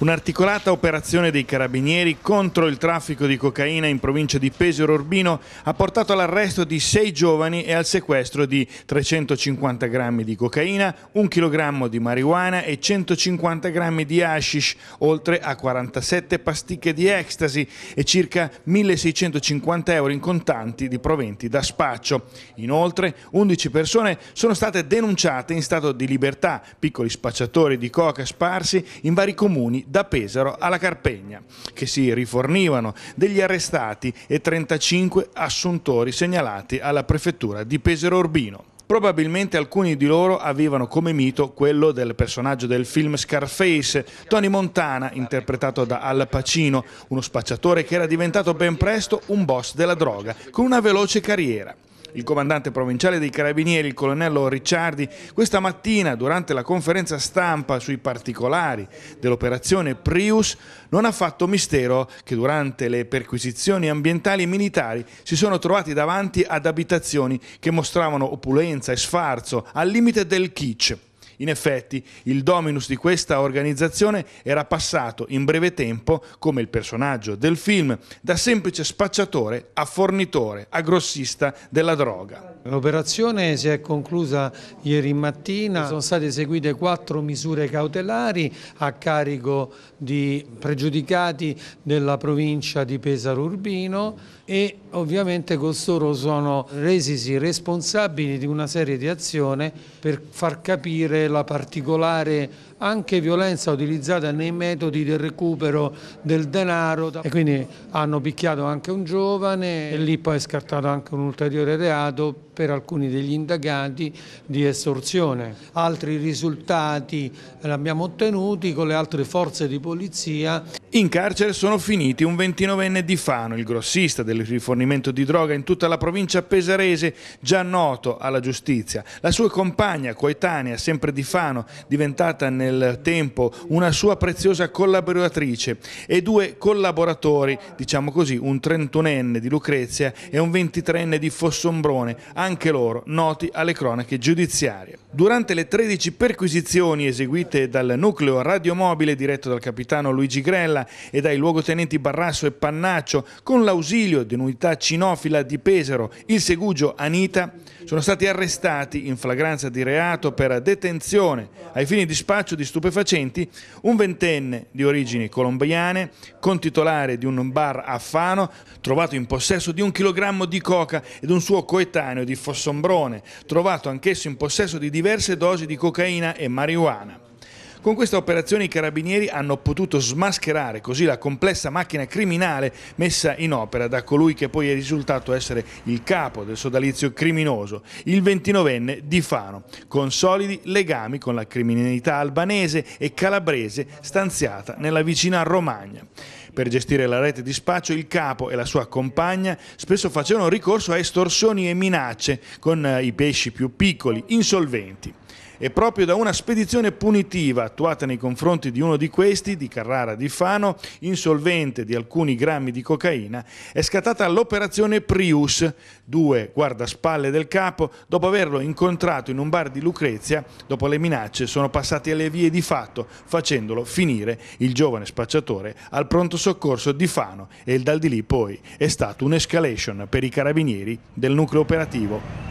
Un'articolata operazione dei carabinieri contro il traffico di cocaina in provincia di Pesaro Urbino ha portato all'arresto di sei giovani e al sequestro di 350 grammi di cocaina, un chilogrammo di marijuana e 150 grammi di hashish, oltre a 47 pasticche di ecstasy e circa 1650 euro in contanti di proventi da spaccio. Inoltre 11 persone sono state denunciate in stato di libertà, piccoli spacciatori di coca sparsi in vari comuni da Pesaro alla Carpegna, che si rifornivano degli arrestati e 35 assuntori segnalati alla prefettura di Pesaro Urbino. Probabilmente alcuni di loro avevano come mito quello del personaggio del film Scarface, Tony Montana, interpretato da Al Pacino, uno spacciatore che era diventato ben presto un boss della droga, con una veloce carriera. Il comandante provinciale dei Carabinieri, il colonnello Ricciardi, questa mattina durante la conferenza stampa sui particolari dell'operazione Prius non ha fatto mistero che durante le perquisizioni ambientali militari si sono trovati davanti ad abitazioni che mostravano opulenza e sfarzo al limite del kitsch in effetti, il dominus di questa organizzazione era passato in breve tempo, come il personaggio del film, da semplice spacciatore a fornitore, a grossista della droga. L'operazione si è conclusa ieri mattina, sono state eseguite quattro misure cautelari a carico di pregiudicati della provincia di Pesaro Urbino e ovviamente costoro sono resisi responsabili di una serie di azioni per far capire la particolare anche violenza utilizzata nei metodi del recupero del denaro e quindi hanno picchiato anche un giovane e lì poi è scartato anche un ulteriore reato per alcuni degli indagati di estorsione. Altri risultati li abbiamo ottenuti con le altre forze di polizia in carcere sono finiti un 29enne di Fano, il grossista del rifornimento di droga in tutta la provincia pesarese, già noto alla giustizia. La sua compagna coetanea, sempre di Fano, diventata nel tempo una sua preziosa collaboratrice e due collaboratori, diciamo così, un 31enne di Lucrezia e un 23enne di Fossombrone, anche loro noti alle cronache giudiziarie. Durante le 13 perquisizioni eseguite dal nucleo radiomobile diretto dal capitano Luigi Grella e dai luogotenenti Barrasso e Pannaccio, con l'ausilio di un'unità cinofila di Pesaro, il segugio Anita, sono stati arrestati in flagranza di reato per detenzione ai fini di spaccio di stupefacenti un ventenne di origini colombiane, titolare di un bar a Fano, trovato in possesso di un chilogrammo di coca ed un suo coetaneo di Fossombrone, trovato anch'esso in possesso di diverse dosi di cocaina e marijuana. Con questa operazione i carabinieri hanno potuto smascherare così la complessa macchina criminale messa in opera da colui che poi è risultato essere il capo del sodalizio criminoso, il 29enne Di Fano, con solidi legami con la criminalità albanese e calabrese stanziata nella vicina Romagna. Per gestire la rete di spaccio il capo e la sua compagna spesso facevano ricorso a estorsioni e minacce con eh, i pesci più piccoli, insolventi e proprio da una spedizione punitiva attuata nei confronti di uno di questi, di Carrara di Fano, insolvente di alcuni grammi di cocaina, è scattata l'operazione Prius, due guardaspalle del capo, dopo averlo incontrato in un bar di Lucrezia, dopo le minacce sono passati alle vie di fatto, facendolo finire il giovane spacciatore al pronto soccorso di Fano e il dal di lì poi è stato un'escalation per i carabinieri del nucleo operativo